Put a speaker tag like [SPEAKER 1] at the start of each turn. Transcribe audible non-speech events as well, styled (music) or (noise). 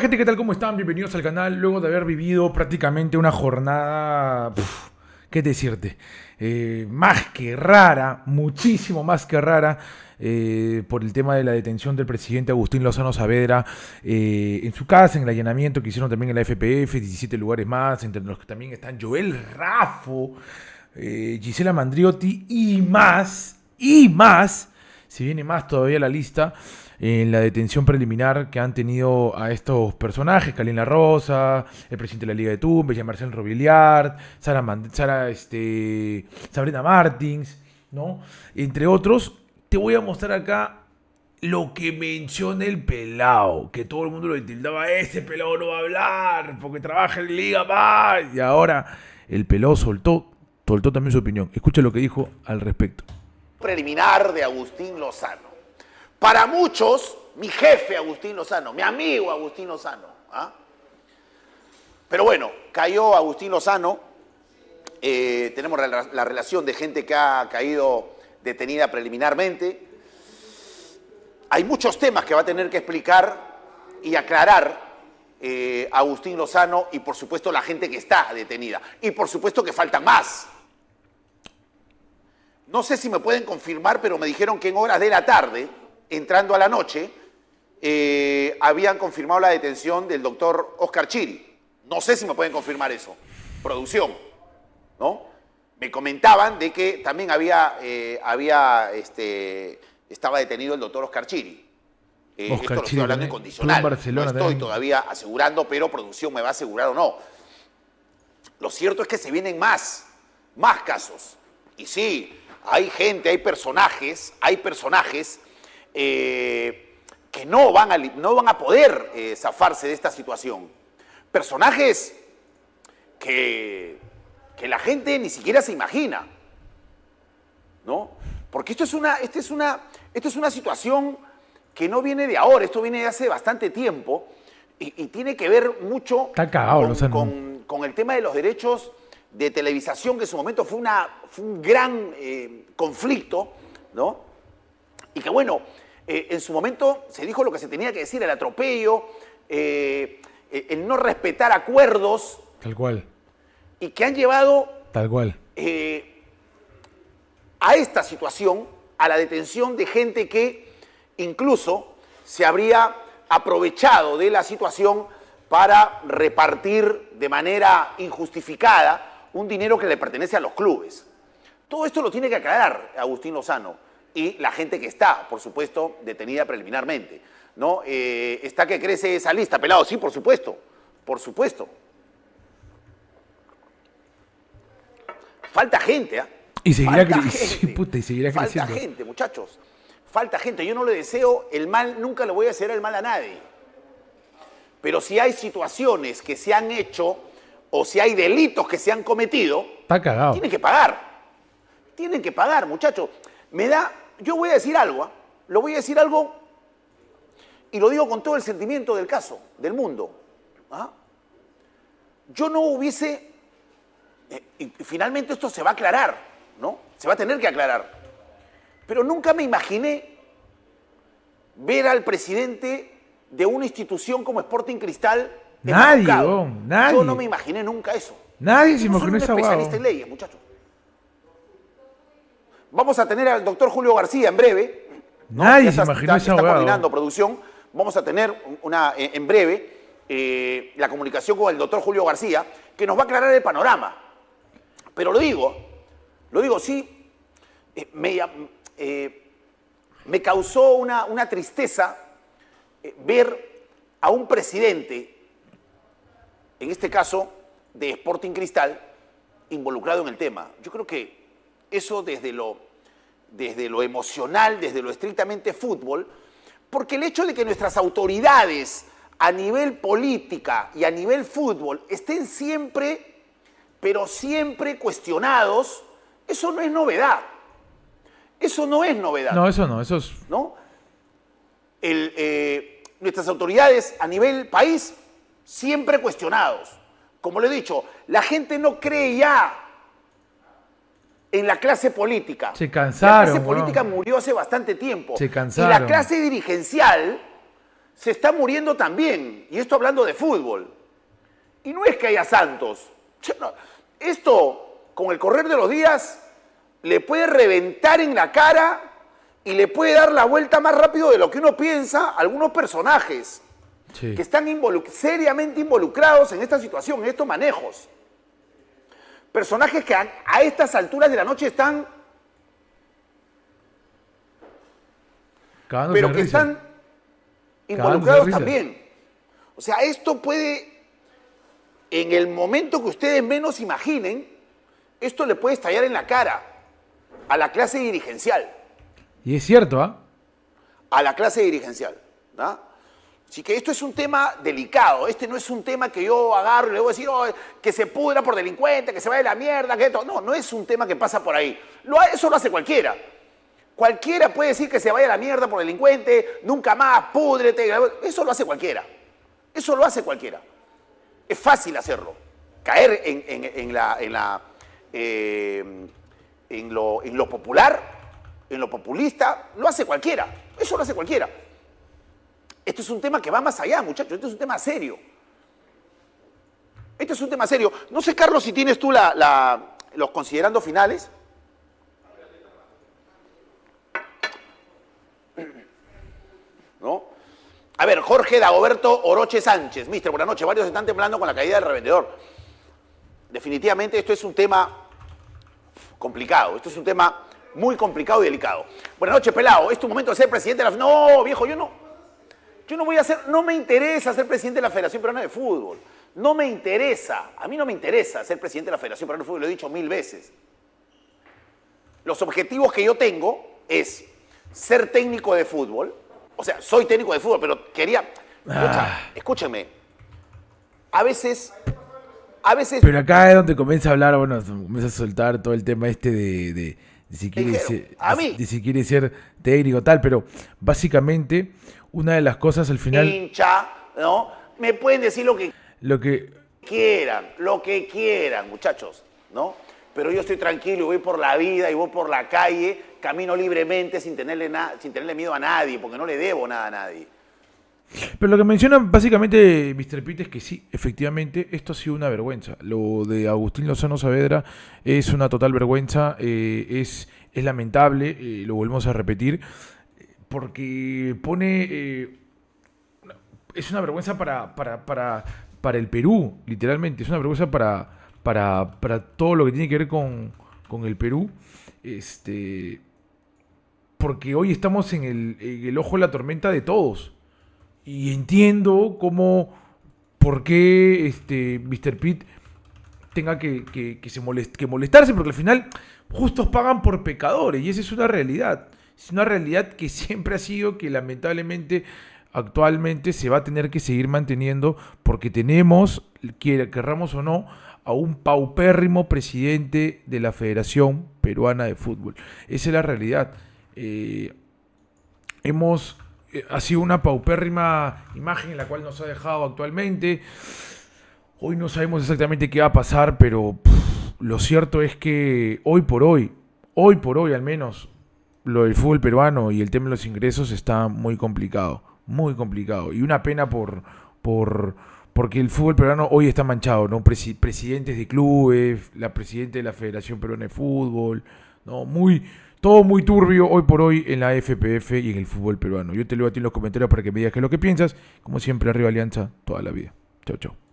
[SPEAKER 1] gente, ¿qué tal? ¿Cómo están? Bienvenidos al canal. Luego de haber vivido prácticamente una jornada, ¿qué decirte? Eh, más que rara, muchísimo más que rara, eh, por el tema de la detención del presidente Agustín Lozano Saavedra eh, en su casa, en el allanamiento que hicieron también en la FPF, 17 lugares más, entre los que también están Joel Rafo, Gisela Mandriotti y más, y más si viene más todavía la lista en la detención preliminar que han tenido a estos personajes, Kalina Rosa, el presidente de la Liga de Tumbes, Marcel Robiliard, Sara, Mand Sara este, Sabrina Martins, ¿no? Entre otros, te voy a mostrar acá lo que menciona el pelado, que todo el mundo lo tildaba, ese pelado no va a hablar porque trabaja en Liga más. Y ahora el pelado soltó, soltó también su opinión. Escucha lo que dijo al respecto
[SPEAKER 2] preliminar de Agustín Lozano. Para muchos, mi jefe Agustín Lozano, mi amigo Agustín Lozano. ¿ah? Pero bueno, cayó Agustín Lozano. Eh, tenemos la, relación de gente que ha caído detenida preliminarmente. Hay muchos temas que va a tener que explicar y aclarar eh, Agustín Lozano y por supuesto la gente que está detenida. Y por supuesto que falta más no sé si me pueden confirmar, pero me dijeron que en horas de la tarde, entrando a la noche, eh, habían confirmado la detención del doctor Oscar Chiri. No sé si me pueden confirmar eso. Producción, ¿no? Me comentaban de que también había, eh, había este, estaba detenido el doctor Oscar Chiri. Eh, esto lo estoy hablando incondicional. No estoy todavía asegurando, pero producción me va a asegurar o no. Lo cierto es que se vienen más, más casos. Y sí, hay gente, hay personajes, hay personajes eh, que no van a, no van a poder eh, zafarse de esta situación. Personajes que, que la gente ni siquiera se imagina, ¿no? Porque esto es una, esto es una, esto es una situación que no viene de ahora, esto viene de hace bastante tiempo y, tiene que ver mucho con, con el tema de los derechos de televisación, que en su momento fue, una, un gran eh, conflicto, ¿no? Y que bueno, eh, en su momento se dijo lo que se tenía que decir, el atropello, eh, el no respetar acuerdos. Tal cual. Y que han llevado... Tal cual. a esta situación, a la detención de gente que incluso se habría aprovechado de la situación para repartir de manera injustificada un dinero que le pertenece a los clubes. Todo esto lo tiene que aclarar Agustín Lozano y la gente que está, por supuesto, detenida preliminarmente. ¿no? Eh, está que crece esa lista, pelado, sí, por supuesto, por supuesto. Falta gente, ¿ah?
[SPEAKER 1] Y seguirá, (laughs) y seguirá Falta gente,
[SPEAKER 2] muchachos. Falta gente. Yo no le deseo el mal, nunca le voy a hacer el mal a nadie. Pero si hay situaciones que se han hecho o si hay delitos que se han cometido,
[SPEAKER 1] Está tienen
[SPEAKER 2] que pagar. Tienen que pagar, muchachos. Me da, yo voy a decir algo, ¿ah? lo voy a decir algo y lo digo con todo el sentimiento del caso, del mundo. ¿Ah? Yo no hubiese, eh, y finalmente esto se va a aclarar, ¿no? Se va a tener que aclarar. Pero nunca me imaginé ver al presidente de una institución como Sporting Cristal Nadie, nadie. Yo no me imaginé nunca eso.
[SPEAKER 1] Nadie se imaginó esa en
[SPEAKER 2] leyes, muchachos. Vamos a tener al doctor Julio García en breve. Nadie se imaginó está, coordinando producción. Vamos a tener una, eh, en breve eh, la comunicación con el doctor Julio García, que nos va a aclarar el panorama. Pero lo digo, lo digo, sí, eh, me, causó una, una tristeza ver a un presidente en este caso de Sporting Cristal, involucrado en el tema. Yo creo que eso desde lo, desde lo emocional, desde lo estrictamente fútbol, porque el hecho de que nuestras autoridades a nivel política y a nivel fútbol estén siempre, pero siempre cuestionados, eso no es novedad. Eso no es novedad. No,
[SPEAKER 1] eso no, eso es...
[SPEAKER 2] ¿No? Eh, nuestras autoridades a nivel país siempre cuestionados. Como le he dicho, la gente no cree ya en la clase política. Se cansaron. La clase política murió hace bastante tiempo. Se cansaron. Y la clase dirigencial se está muriendo también. Y esto hablando de fútbol. Y no es que haya santos. Esto, con el correr de los días, le puede reventar en la cara y le puede dar la vuelta más rápido de lo que uno piensa a algunos personajes que están seriamente involucrados en esta situación, en estos manejos. Personajes que a, estas alturas de la noche están...
[SPEAKER 1] pero que están involucrados también.
[SPEAKER 2] O sea, esto puede, en el momento que ustedes menos imaginen, esto le puede estallar en la cara a la clase dirigencial.
[SPEAKER 1] Y es cierto, ¿ah?
[SPEAKER 2] A la clase dirigencial. ¿no? Así que esto es un tema delicado. Este no es un tema que yo agarro y le voy a decir oh, que se pudra por delincuente, que se vaya a la mierda, que esto. No, no es un tema que pasa por ahí. Lo, eso lo hace cualquiera. Cualquiera puede decir que se vaya a la mierda por delincuente, nunca más, púdrete. Eso lo hace cualquiera. Eso lo hace cualquiera. Es fácil hacerlo. Caer en, la, en, la eh, en, lo, en lo popular, en lo populista, lo hace cualquiera. Eso lo hace cualquiera. Este es un tema que va más allá, muchachos. Este es un tema serio. Este es un tema serio. No sé, Carlos, si tienes tú la, los considerando finales. A ver, Jorge Dagoberto Oroche Sánchez. Mister, buenas noches. Varios se están temblando con la caída del revendedor. Definitivamente esto es un tema complicado. Esto es un tema muy complicado y delicado. Buenas noches, pelado. ¿Es tu momento de ser presidente de la... No, viejo, yo no... Yo no voy a ser, no me interesa ser presidente de la Federación Peruana de Fútbol. No me interesa, a mí no me interesa ser presidente de la Federación Peruana de Fútbol, lo he dicho mil veces. Los objetivos que yo tengo es ser técnico de fútbol, o sea, soy técnico de fútbol, pero quería, ah. Escúcheme. escúchame, a veces a veces... Pero
[SPEAKER 1] acá es donde comienza a hablar, bueno, comienza a soltar todo el tema este de, ni si quiere a ser técnico tal, pero básicamente una de las cosas al final...
[SPEAKER 2] Hincha, ¿no? Me pueden decir lo que... Lo que quieran, lo que quieran, muchachos, ¿no? Pero yo estoy tranquilo, Y voy por la vida y voy por la calle, camino libremente sin tenerle, sin tenerle miedo a nadie, porque no le debo nada a nadie.
[SPEAKER 1] Pero lo que menciona básicamente Mr. Pitt es que sí, efectivamente, esto ha sido una vergüenza. Lo de Agustín Lozano Saavedra es una total vergüenza, eh, es, lamentable, eh, lo volvemos a repetir, porque pone... Eh, es una vergüenza para, para, para, para, el Perú, literalmente, es una vergüenza para, para, todo lo que tiene que ver con, el Perú. Este, porque hoy estamos en el, en el ojo de la tormenta de todos y entiendo cómo, por qué este Mr. Pitt tenga que, se molestarse, porque al final justos pagan por pecadores y esa es una realidad. Es una realidad que siempre ha sido que lamentablemente actualmente se va a tener que seguir manteniendo porque tenemos, querramos o no, a un paupérrimo presidente de la Federación Peruana de Fútbol. Esa es la realidad. Eh, hemos eh, ha sido una paupérrima imagen en la cual nos ha dejado actualmente. Hoy no sabemos exactamente qué va a pasar, pero lo cierto es que hoy por hoy, hoy por hoy al menos, lo del fútbol peruano y el tema de los ingresos está muy complicado, muy complicado. Y una pena por, por porque el fútbol peruano hoy está manchado, ¿no? presidentes de clubes, la presidenta de la Federación Peruana de Fútbol, ¿no? Muy, todo muy turbio hoy por hoy en la FPF y en el fútbol peruano. Yo te leo a ti en los comentarios para que me digas qué es lo que piensas. Como siempre, arriba Alianza toda la vida. Chao, chao.